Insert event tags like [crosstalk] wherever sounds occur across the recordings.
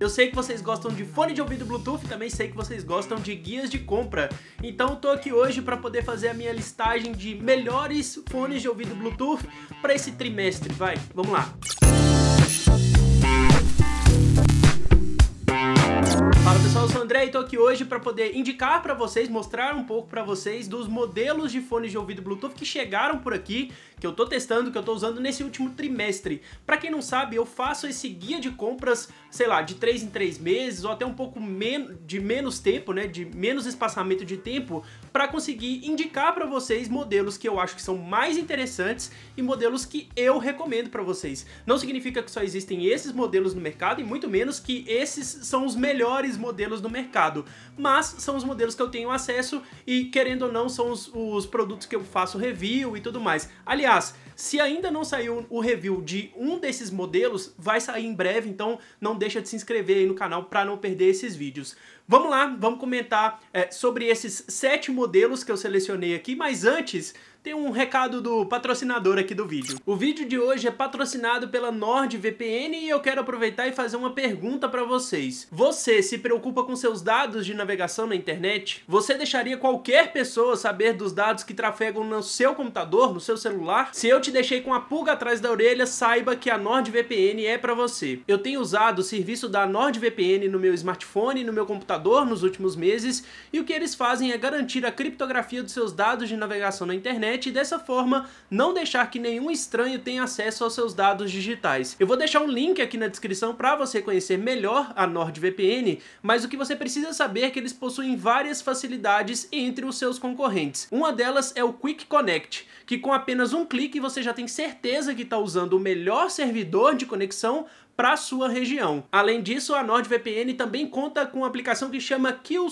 Eu sei que vocês gostam de fone de ouvido Bluetooth, também sei que vocês gostam de guias de compra. Então tô aqui hoje para poder fazer a minha listagem de melhores fones de ouvido Bluetooth para esse trimestre, vai. Vamos lá. Música pessoal, eu sou o André e tô aqui hoje para poder indicar para vocês, mostrar um pouco para vocês dos modelos de fones de ouvido Bluetooth que chegaram por aqui, que eu tô testando, que eu tô usando nesse último trimestre. Para quem não sabe, eu faço esse guia de compras, sei lá, de 3 em 3 meses ou até um pouco men de menos tempo, né, de menos espaçamento de tempo, para conseguir indicar para vocês modelos que eu acho que são mais interessantes e modelos que eu recomendo para vocês. Não significa que só existem esses modelos no mercado e muito menos que esses são os melhores modelos modelos do mercado, mas são os modelos que eu tenho acesso e, querendo ou não, são os, os produtos que eu faço review e tudo mais. Aliás, se ainda não saiu o review de um desses modelos, vai sair em breve, então não deixa de se inscrever aí no canal para não perder esses vídeos. Vamos lá, vamos comentar é, sobre esses sete modelos que eu selecionei aqui, mas antes tem um recado do patrocinador aqui do vídeo. O vídeo de hoje é patrocinado pela NordVPN e eu quero aproveitar e fazer uma pergunta para vocês. Você se preocupa com seus dados de navegação na internet? Você deixaria qualquer pessoa saber dos dados que trafegam no seu computador, no seu celular? Se eu te deixei com a pulga atrás da orelha, saiba que a NordVPN é para você. Eu tenho usado o serviço da NordVPN no meu smartphone, no meu computador nos últimos meses, e o que eles fazem é garantir a criptografia dos seus dados de navegação na internet internet e dessa forma não deixar que nenhum estranho tenha acesso aos seus dados digitais. Eu vou deixar um link aqui na descrição para você conhecer melhor a NordVPN, mas o que você precisa saber é que eles possuem várias facilidades entre os seus concorrentes. Uma delas é o Quick Connect, que com apenas um clique você já tem certeza que está usando o melhor servidor de conexão para sua região. Além disso, a NordVPN também conta com uma aplicação que chama Kill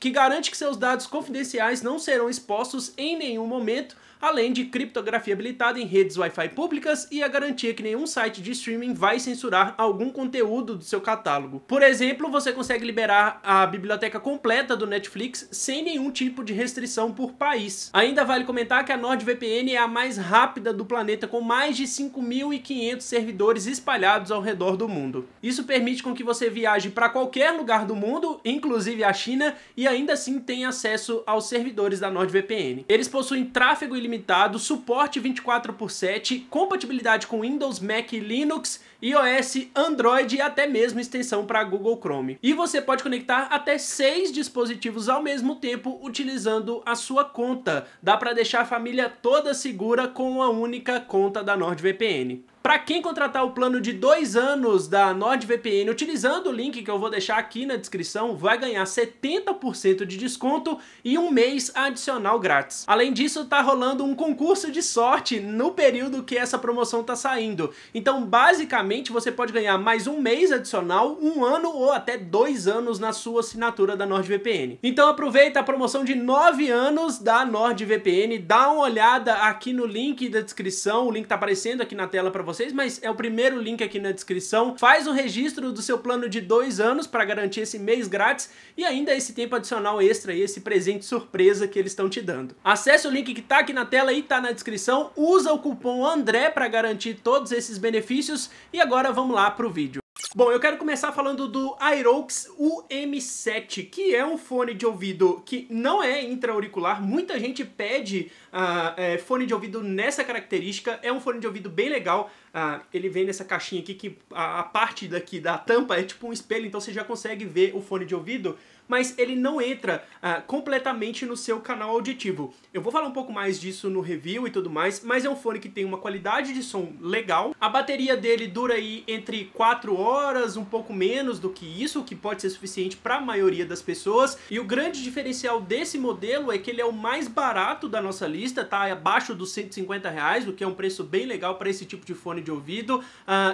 que garante que seus dados confidenciais não serão expostos em nenhum momento além de criptografia habilitada em redes Wi-Fi públicas e a garantia que nenhum site de streaming vai censurar algum conteúdo do seu catálogo. Por exemplo, você consegue liberar a biblioteca completa do Netflix sem nenhum tipo de restrição por país. Ainda vale comentar que a NordVPN é a mais rápida do planeta com mais de 5.500 servidores espalhados ao redor do mundo. Isso permite com que você viaje para qualquer lugar do mundo, inclusive a China, e ainda assim tenha acesso aos servidores da NordVPN. Eles possuem tráfego ilimitado ilimitado, suporte 24 por 7, compatibilidade com Windows, Mac, Linux, iOS, Android e até mesmo extensão para Google Chrome. E você pode conectar até seis dispositivos ao mesmo tempo utilizando a sua conta. Dá para deixar a família toda segura com uma única conta da NordVPN. Para quem contratar o plano de dois anos da NordVPN utilizando o link que eu vou deixar aqui na descrição, vai ganhar 70% de desconto e um mês adicional grátis. Além disso, tá rolando um concurso de sorte no período que essa promoção tá saindo. Então, basicamente, você pode ganhar mais um mês adicional, um ano ou até dois anos na sua assinatura da NordVPN. Então, aproveita a promoção de nove anos da NordVPN, dá uma olhada aqui no link da descrição, o link tá aparecendo aqui na tela para você vocês, mas é o primeiro link aqui na descrição. Faz o registro do seu plano de dois anos para garantir esse mês grátis e ainda esse tempo adicional extra e esse presente surpresa que eles estão te dando. Acesse o link que tá aqui na tela e tá na descrição, usa o cupom ANDRÉ para garantir todos esses benefícios e agora vamos lá pro vídeo. Bom, eu quero começar falando do Aerox UM7, que é um fone de ouvido que não é intra-auricular. Muita gente pede uh, é, fone de ouvido nessa característica. É um fone de ouvido bem legal. Uh, ele vem nessa caixinha aqui que a, a parte daqui da tampa é tipo um espelho, então você já consegue ver o fone de ouvido mas ele não entra uh, completamente no seu canal auditivo. Eu vou falar um pouco mais disso no review e tudo mais, mas é um fone que tem uma qualidade de som legal. A bateria dele dura aí entre 4 horas, um pouco menos do que isso, o que pode ser suficiente para a maioria das pessoas. E o grande diferencial desse modelo é que ele é o mais barato da nossa lista, tá é abaixo dos 150 reais, o que é um preço bem legal para esse tipo de fone de ouvido. Uh,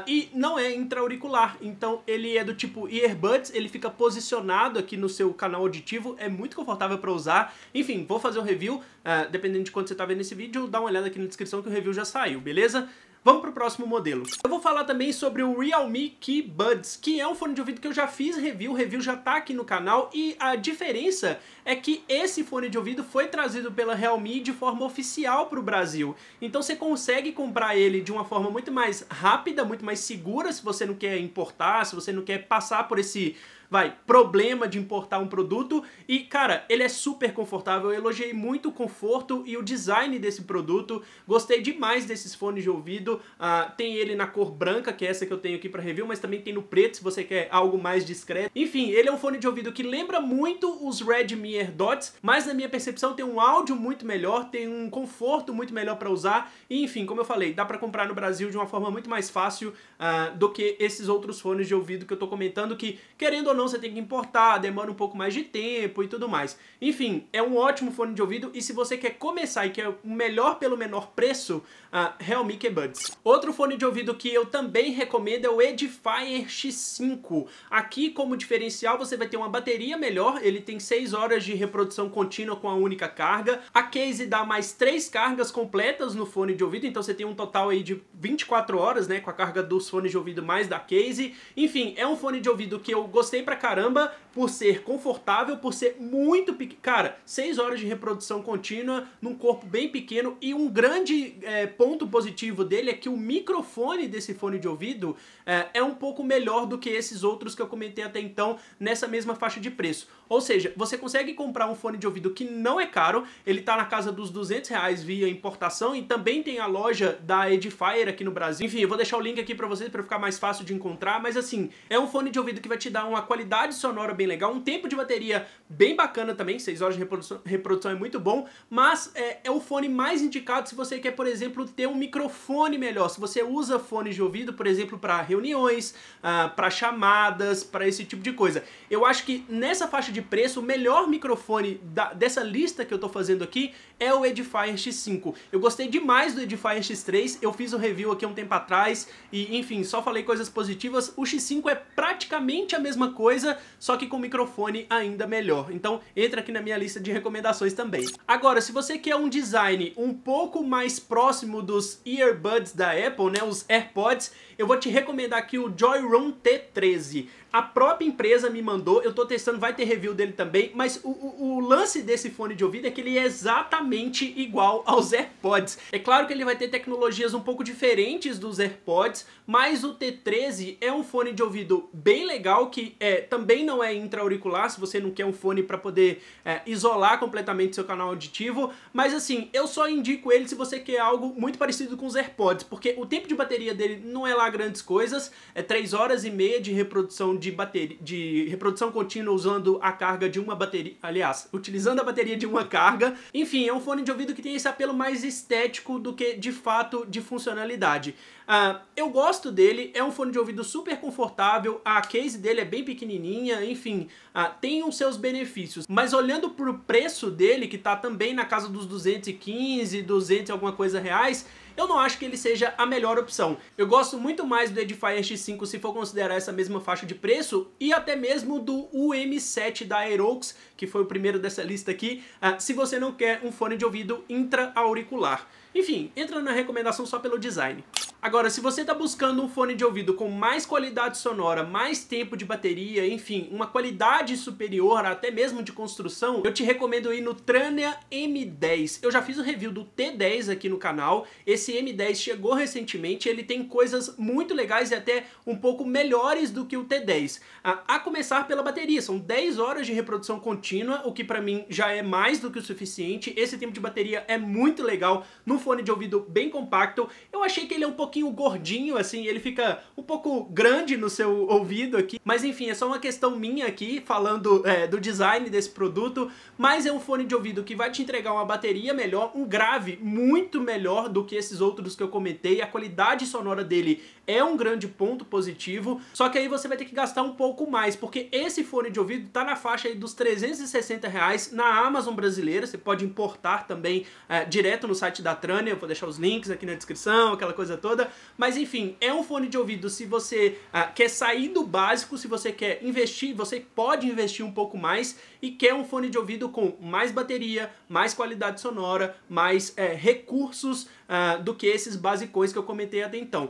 e não é intra-auricular, então ele é do tipo earbuds, ele fica posicionado aqui no seu seu canal auditivo, é muito confortável para usar. Enfim, vou fazer o um review, uh, dependendo de quando você está vendo esse vídeo, dá uma olhada aqui na descrição que o review já saiu, beleza? Vamos pro próximo modelo. Eu vou falar também sobre o Realme Key Buds, que é um fone de ouvido que eu já fiz review, o review já tá aqui no canal, e a diferença é que esse fone de ouvido foi trazido pela Realme de forma oficial pro Brasil. Então você consegue comprar ele de uma forma muito mais rápida, muito mais segura, se você não quer importar, se você não quer passar por esse vai, problema de importar um produto e, cara, ele é super confortável. Eu elogiei muito o conforto e o design desse produto. Gostei demais desses fones de ouvido. Uh, tem ele na cor branca, que é essa que eu tenho aqui para review, mas também tem no preto, se você quer algo mais discreto. Enfim, ele é um fone de ouvido que lembra muito os Redmi AirDots, mas na minha percepção tem um áudio muito melhor, tem um conforto muito melhor para usar. E, enfim, como eu falei, dá para comprar no Brasil de uma forma muito mais fácil uh, do que esses outros fones de ouvido que eu tô comentando que, querendo ou não você tem que importar, demora um pouco mais de tempo e tudo mais. Enfim, é um ótimo fone de ouvido e se você quer começar e quer o melhor pelo menor preço, a Realme Buds. Outro fone de ouvido que eu também recomendo é o Edifier X5. Aqui, como diferencial, você vai ter uma bateria melhor, ele tem 6 horas de reprodução contínua com a única carga. A case dá mais 3 cargas completas no fone de ouvido, então você tem um total aí de 24 horas, né, com a carga dos fones de ouvido mais da case. Enfim, é um fone de ouvido que eu gostei pra caramba por ser confortável, por ser muito pequeno. Cara, 6 horas de reprodução contínua num corpo bem pequeno e um grande é, ponto positivo dele é que o microfone desse fone de ouvido é, é um pouco melhor do que esses outros que eu comentei até então nessa mesma faixa de preço. Ou seja, você consegue comprar um fone de ouvido que não é caro, ele tá na casa dos 200 reais via importação e também tem a loja da Edifier aqui no Brasil. Enfim, eu vou deixar o link aqui para vocês para ficar mais fácil de encontrar, mas assim, é um fone de ouvido que vai te dar uma qualidade qualidade sonora bem legal, um tempo de bateria bem bacana também, 6 horas de reprodução, reprodução é muito bom, mas é, é, o fone mais indicado se você quer, por exemplo, ter um microfone melhor. Se você usa fones de ouvido, por exemplo, para reuniões, uh, ah, para chamadas, para esse tipo de coisa. Eu acho que nessa faixa de preço, o melhor microfone da, dessa lista que eu estou fazendo aqui é o Edifier X5. Eu gostei demais do Edifier X3, eu fiz um review aqui um tempo atrás e, enfim, só falei coisas positivas. O X5 é praticamente a mesma coisa coisa, só que com microfone ainda melhor. Então entra aqui na minha lista de recomendações também. Agora, se você quer um design um pouco mais próximo dos earbuds da Apple, né, os AirPods, eu vou te recomendar aqui o joy T13. A própria empresa me mandou, eu tô testando, vai ter review dele também, mas o, o, o, lance desse fone de ouvido é que ele é exatamente igual aos AirPods. É claro que ele vai ter tecnologias um pouco diferentes dos AirPods, mas o T13 é um fone de ouvido bem legal que é também não é intraauricular, se você não quer um fone para poder é, isolar completamente seu canal auditivo. Mas assim, eu só indico ele se você quer algo muito parecido com os AirPods, porque o tempo de bateria dele não é lá grandes coisas, é 3 horas e meia de reprodução de bateria, de reprodução contínua usando a carga de uma bateria, aliás, utilizando a bateria de uma carga. Enfim, é um fone de ouvido que tem esse apelo mais estético do que de fato de funcionalidade. Uh, eu gosto dele, é um fone de ouvido super confortável, a case dele é bem pequena pequenininha, enfim, ah, tem os seus benefícios. Mas olhando para o preço dele, que está também na casa dos 215, 200 alguma coisa reais, eu não acho que ele seja a melhor opção. Eu gosto muito mais do Edifier X5 se for considerar essa mesma faixa de preço e até mesmo do UM7 da Aerox, que foi o primeiro dessa lista aqui, ah, se você não quer um fone de ouvido intra-auricular. Enfim, entra na recomendação só pelo design. Agora, se você está buscando um fone de ouvido com mais qualidade sonora, mais tempo de bateria, enfim, uma qualidade superior até mesmo de construção, eu te recomendo ir no Trania M10. Eu já fiz o review do T10 aqui no canal, esse M10 chegou recentemente, ele tem coisas muito legais e até um pouco melhores do que o T10. Ah, a, começar pela bateria, são 10 horas de reprodução contínua, o que para mim já é mais do que o suficiente, esse tempo de bateria é muito legal no fone de ouvido bem compacto, eu achei que ele é um pouco pouquinho gordinho, assim, ele fica um pouco grande no seu ouvido aqui. Mas enfim, é só uma questão minha aqui, falando é, do design desse produto. Mas é um fone de ouvido que vai te entregar uma bateria melhor, um grave muito melhor do que esses outros que eu comentei. A qualidade sonora dele é um grande ponto positivo, só que aí você vai ter que gastar um pouco mais, porque esse fone de ouvido tá na faixa aí dos 360 reais na Amazon brasileira, você pode importar também é, direto no site da Trânia, eu vou deixar os links aqui na descrição, aquela coisa toda, nada. Mas enfim, é um fone de ouvido se você ah, quer sair do básico, se você quer investir, você pode investir um pouco mais e quer um fone de ouvido com mais bateria, mais qualidade sonora, mais é, recursos ah, do que esses basicões que eu comentei até então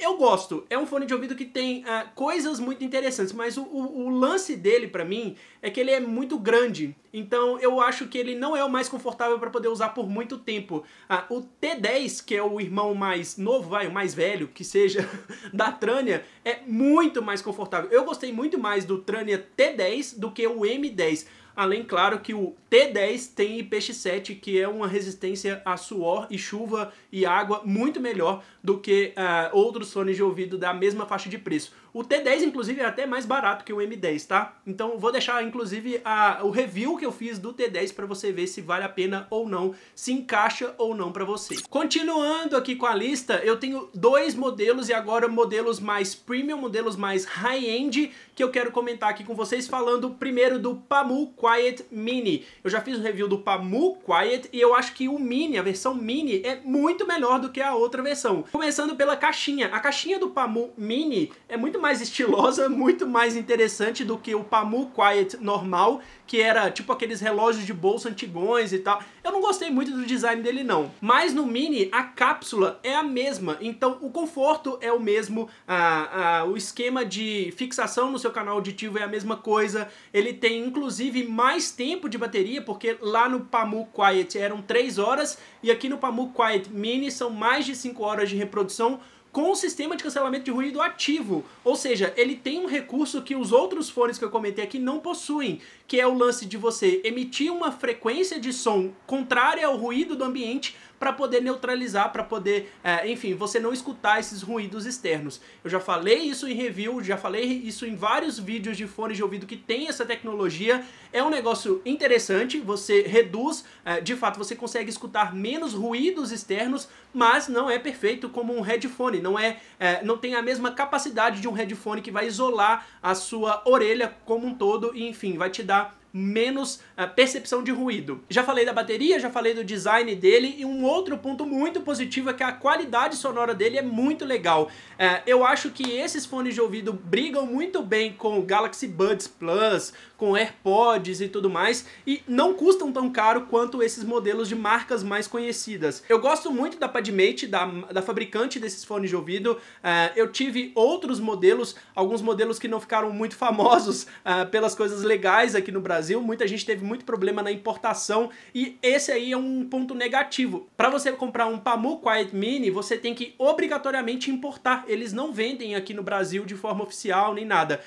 eu gosto. É um fone de ouvido que tem uh, coisas muito interessantes, mas o, o, o lance dele para mim é que ele é muito grande. Então eu acho que ele não é o mais confortável para poder usar por muito tempo. Uh, o T10, que é o irmão mais novo, vai, o mais velho, que seja, [laughs] da Trânia, é muito mais confortável. Eu gostei muito mais do Trânia T10 do que o M10. Além, claro, que o T10 tem IPX7, que é uma resistência a suor e chuva e água muito melhor do que uh, outros fones de ouvido da mesma faixa de preço. O T10, inclusive, é até mais barato que o M10, tá? Então vou deixar, inclusive, a, o review que eu fiz do T10 para você ver se vale a pena ou não, se encaixa ou não para você. Continuando aqui com a lista, eu tenho dois modelos e agora modelos mais premium, modelos mais high-end, que eu quero comentar aqui com vocês, falando primeiro do Pamu 4 Quiet Mini. Eu já fiz o um review do Pamu Quiet e eu acho que o Mini, a versão Mini, é muito melhor do que a outra versão. Começando pela caixinha. A caixinha do Pamu Mini é muito mais [laughs] estilosa, muito mais interessante do que o Pamu Quiet normal que era tipo aqueles relógios de bolso antigões e tal. Eu não gostei muito do design dele não. Mas no Mini a cápsula é a mesma, então o conforto é o mesmo, a, a, o esquema de fixação no seu canal auditivo é a mesma coisa. Ele tem inclusive mais tempo de bateria, porque lá no Pamu Quiet eram 3 horas e aqui no Pamu Quiet Mini são mais de 5 horas de reprodução com o sistema de cancelamento de ruído ativo, ou seja, ele tem um recurso que os outros fones que eu comentei aqui não possuem, que é o lance de você emitir uma frequência de som contrária ao ruído do ambiente para poder neutralizar, para poder, é, enfim, você não escutar esses ruídos externos. Eu já falei isso em review, já falei isso em vários vídeos de fones de ouvido que tem essa tecnologia. É um negócio interessante, você reduz, é, de fato, você consegue escutar menos ruídos externos, mas não é perfeito como um headphone, não é, é não tem a mesma capacidade de um headphone que vai isolar a sua orelha como um todo e, enfim, vai te dar menos uh, percepção de ruído. Já falei da bateria, já falei do design dele e um outro ponto muito positivo é que a qualidade sonora dele é muito legal. Uh, eu acho que esses fones de ouvido brigam muito bem com o Galaxy Buds Plus, com AirPods e tudo mais, e não custam tão caro quanto esses modelos de marcas mais conhecidas. Eu gosto muito da Padmate, da, da fabricante desses fones de ouvido. Uh, eu tive outros modelos, alguns modelos que não ficaram muito famosos uh, pelas coisas legais aqui no Brasil. Muita gente teve muito problema na importação e esse aí é um ponto negativo. Para você comprar um Pamu Quiet Mini, você tem que obrigatoriamente importar. Eles não vendem aqui no Brasil de forma oficial nem nada.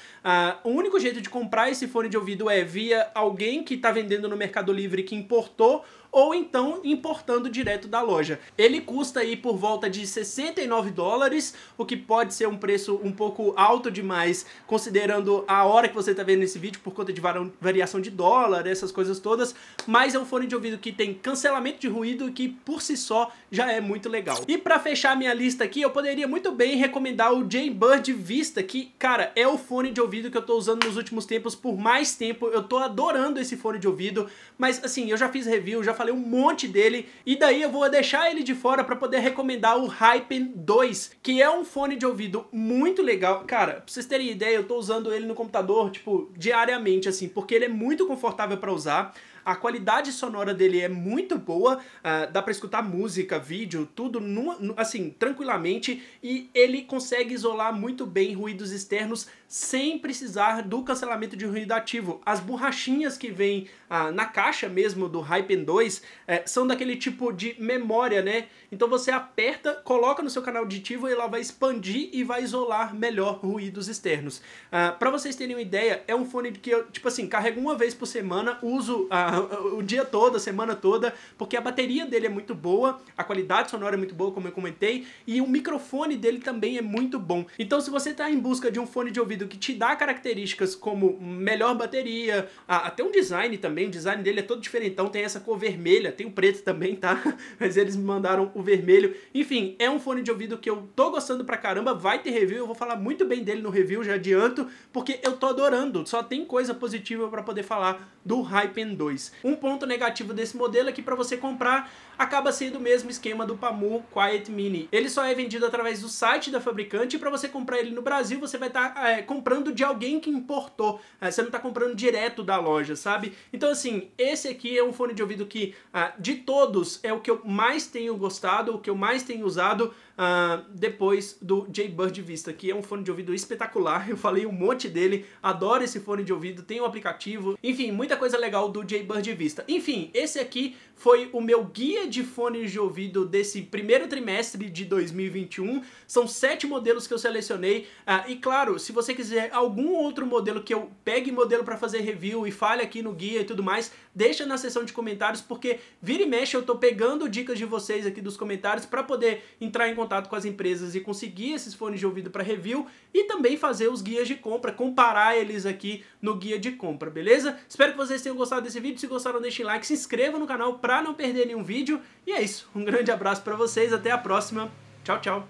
Uh, o único jeito de comprar esse fone de Ouvido é via alguém que está vendendo no Mercado Livre que importou ou então importando direto da loja. Ele custa aí por volta de 69 dólares, o que pode ser um preço um pouco alto demais, considerando a hora que você está vendo esse vídeo por conta de variação de dólar, essas coisas todas, mas é um fone de ouvido que tem cancelamento de ruído que por si só já é muito legal. E para fechar minha lista aqui, eu poderia muito bem recomendar o Jaybird Vista, que, cara, é o fone de ouvido que eu tô usando nos últimos tempos por mais tempo. Eu tô adorando esse fone de ouvido, mas assim, eu já fiz review, já falei um monte dele e daí eu vou deixar ele de fora para poder recomendar o Hypen 2, que é um fone de ouvido muito legal. Cara, pra vocês terem ideia, eu tô usando ele no computador, tipo, diariamente, assim, porque ele é muito confortável para usar. A qualidade sonora dele é muito boa, uh, dá para escutar música, vídeo, tudo no, no, assim, tranquilamente, e ele consegue isolar muito bem ruídos externos sem precisar do cancelamento de ruído ativo. As borrachinhas que vem ah, na caixa mesmo do Hypen 2 eh, são daquele tipo de memória, né? Então você aperta, coloca no seu canal auditivo e ela vai expandir e vai isolar melhor ruídos externos. Ah, Para vocês terem uma ideia, é um fone que eu, tipo assim, carrego uma vez por semana, uso ah, o dia todo, a semana toda, porque a bateria dele é muito boa, a qualidade sonora é muito boa, como eu comentei, e o microfone dele também é muito bom. Então se você está em busca de um fone de ouvido rápido, que te dá características como melhor bateria, até um design também, o design dele é todo diferentão, tem essa cor vermelha, tem o preto também, tá? [laughs] Mas eles me mandaram o vermelho. Enfim, é um fone de ouvido que eu tô gostando pra caramba, vai ter review, eu vou falar muito bem dele no review, já adianto, porque eu tô adorando, só tem coisa positiva pra poder falar do Hypen 2. Um ponto negativo desse modelo é que pra você comprar, acaba sendo o mesmo esquema do Pamu Quiet Mini. Ele só é vendido através do site da fabricante e pra você comprar ele no Brasil, você vai estar... Tá, é, comprando de alguém que importou. É, você não está comprando direto da loja, sabe? Então, assim, esse aqui é um fone de ouvido que, ah, de todos, é o que eu mais tenho gostado, o que eu mais tenho usado ah, depois do J-Bird Vista, que é um fone de ouvido espetacular. [laughs] Eu falei um monte dele, adoro esse fone de ouvido, tem o um aplicativo. Enfim, muita coisa legal do J-Bird Vista. Enfim, esse aqui foi o meu guia de fones de ouvido desse primeiro trimestre de 2021. São sete modelos que eu selecionei. Ah, e claro, se você quiser quiser algum outro modelo que eu pegue modelo para fazer review e fale aqui no guia e tudo mais, deixa na seção de comentários, porque vira e mexe eu tô pegando dicas de vocês aqui dos comentários para poder entrar em contato com as empresas e conseguir esses fones de ouvido para review e também fazer os guias de compra, comparar eles aqui no guia de compra, beleza? Espero que vocês tenham gostado desse vídeo, se gostaram deixem like, se inscrevam no canal para não perder nenhum vídeo e é isso, um grande abraço para vocês, até a próxima, tchau, tchau!